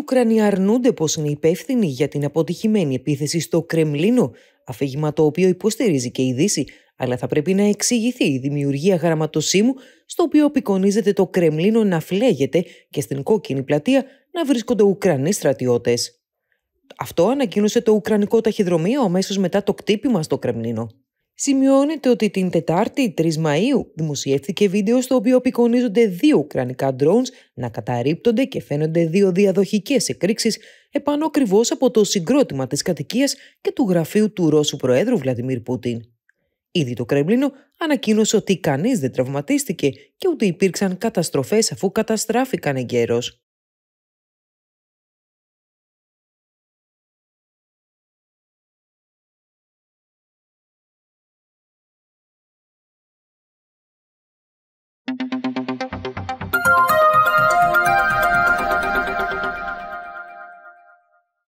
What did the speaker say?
Ουκρανοί αρνούνται πως είναι υπεύθυνοι για την αποτυχημένη επίθεση στο Κρεμλίνο, αφήγημα το οποίο υποστηρίζει και η Δύση, αλλά θα πρέπει να εξηγηθεί η δημιουργία γραμματοσύμου, στο οποίο απεικονίζεται το Κρεμλίνο να φλέγεται και στην κόκκινη πλατεία να βρίσκονται Ουκρανοί στρατιώτες. Αυτό ανακοίνωσε το Ουκρανικό ταχυδρομείο αμέσως μετά το κτύπημα στο Κρεμλίνο. Σημειώνεται ότι την Τετάρτη 3 Μαΐου δημοσιεύθηκε βίντεο στο οποίο απεικονίζονται δύο ουκρανικά drones να καταρρύπτονται και φαίνονται δύο διαδοχικές εκρήξεις επάνω ακριβώς από το συγκρότημα της κατοικίας και του γραφείου του Ρώσου Προέδρου Βλαδιμίρ Πούτιν. Ήδη το Κρεμλίνο ανακοίνωσε ότι κανείς δεν τραυματίστηκε και ούτε υπήρξαν καταστροφές αφού καταστράφηκαν εγκαίρως.